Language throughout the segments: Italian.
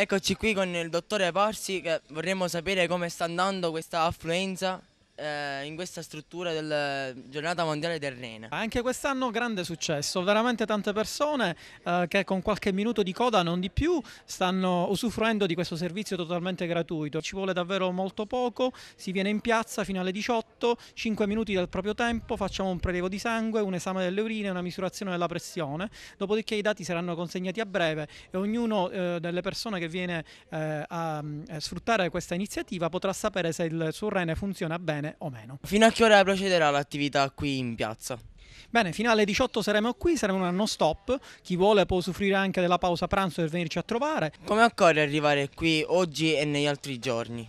Eccoci qui con il dottore Parsi che vorremmo sapere come sta andando questa affluenza eh, in questa struttura della giornata mondiale del rene. Ah, anche quest'anno grande successo, veramente tante persone eh, che con qualche minuto di coda, non di più, stanno usufruendo di questo servizio totalmente gratuito. Ci vuole davvero molto poco, si viene in piazza fino alle 18, 5 minuti del proprio tempo, facciamo un prelievo di sangue, un esame delle urine, una misurazione della pressione, dopodiché i dati saranno consegnati a breve e ognuno eh, delle persone che viene eh, a, mm, a sfruttare questa iniziativa potrà sapere se il suo rene funziona bene bene o meno. Fino a che ora procederà l'attività qui in piazza? Bene, fino alle 18 saremo qui, saremo una no stop, chi vuole può usufruire anche della pausa pranzo per venirci a trovare. Come occorre arrivare qui oggi e negli altri giorni?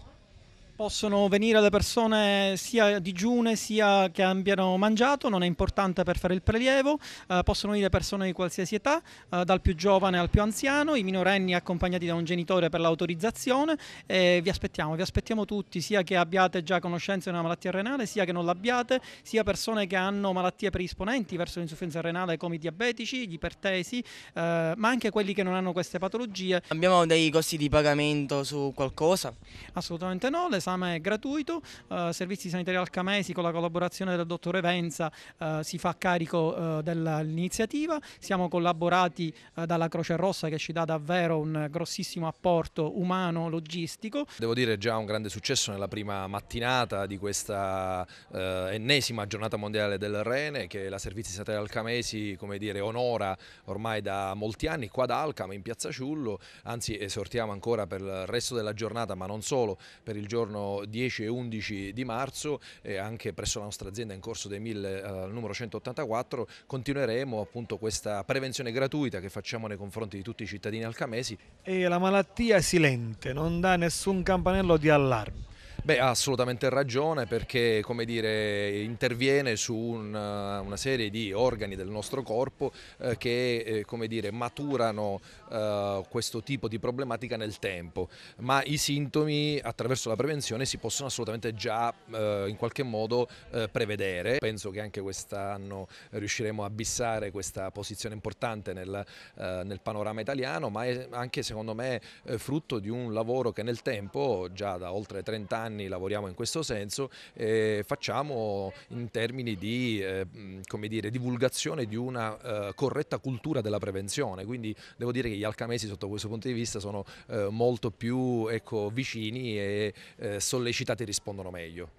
Possono venire le persone sia digiune sia che abbiano mangiato, non è importante per fare il prelievo, eh, possono venire persone di qualsiasi età, eh, dal più giovane al più anziano, i minorenni accompagnati da un genitore per l'autorizzazione e vi aspettiamo, vi aspettiamo tutti, sia che abbiate già conoscenza di una malattia renale, sia che non l'abbiate, sia persone che hanno malattie predisponenti verso l'insufficienza renale come i diabetici, gli ipertesi, eh, ma anche quelli che non hanno queste patologie. Abbiamo dei costi di pagamento su qualcosa? Assolutamente no, le l'esame è gratuito, eh, Servizi Sanitari Alcamesi con la collaborazione del dottore Venza eh, si fa carico eh, dell'iniziativa, siamo collaborati eh, dalla Croce Rossa che ci dà davvero un grossissimo apporto umano, logistico. Devo dire già un grande successo nella prima mattinata di questa eh, ennesima giornata mondiale del Rene che la Servizi Sanitari Alcamesi come dire, onora ormai da molti anni qua ad Alcama in Piazza Ciullo, anzi esortiamo ancora per il resto della giornata ma non solo per il giorno giorno 10 e 11 di marzo e anche presso la nostra azienda in corso dei 1000 eh, al numero 184 continueremo appunto questa prevenzione gratuita che facciamo nei confronti di tutti i cittadini alcamesi. E la malattia è silente, non dà nessun campanello di allarme. Beh, ha assolutamente ragione perché, come dire, interviene su una, eh, una serie di organi del nostro corpo eh, che, eh, come dire, maturano eh, questo tipo di problematica nel tempo, ma i sintomi attraverso la prevenzione si possono assolutamente già eh, in qualche modo eh, prevedere. Penso che anche quest'anno riusciremo a abissare questa posizione importante nel, nel panorama italiano, ma è anche secondo me frutto di un lavoro che nel tempo, già da oltre 30 anni, anni lavoriamo in questo senso, eh, facciamo in termini di eh, dire, divulgazione di una eh, corretta cultura della prevenzione, quindi devo dire che gli alcamesi sotto questo punto di vista sono eh, molto più ecco, vicini e eh, sollecitati rispondono meglio.